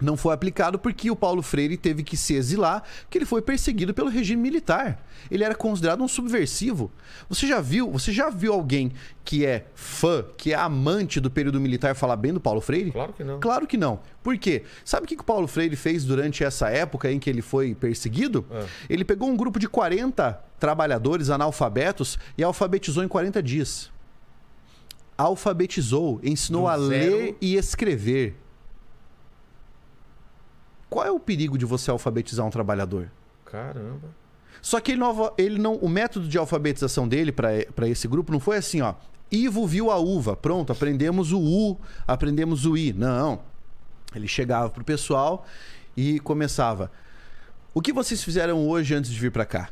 não foi aplicado porque o Paulo Freire teve que se exilar, que ele foi perseguido pelo regime militar. Ele era considerado um subversivo. Você já viu, você já viu alguém que é fã, que é amante do período militar falar bem do Paulo Freire? Claro que não. Claro que não. Por quê? Sabe o que, o Paulo Freire fez durante essa época em que ele foi perseguido? É. Ele pegou um grupo de 40 trabalhadores analfabetos e alfabetizou em 40 dias. Alfabetizou, ensinou Do a zero... ler e escrever qual é o perigo de você alfabetizar um trabalhador? Caramba. Só que ele não, ele não o método de alfabetização dele para esse grupo não foi assim, ó. Ivo viu a uva, pronto, aprendemos o U, aprendemos o I. Não. Ele chegava pro pessoal e começava. O que vocês fizeram hoje antes de vir para cá?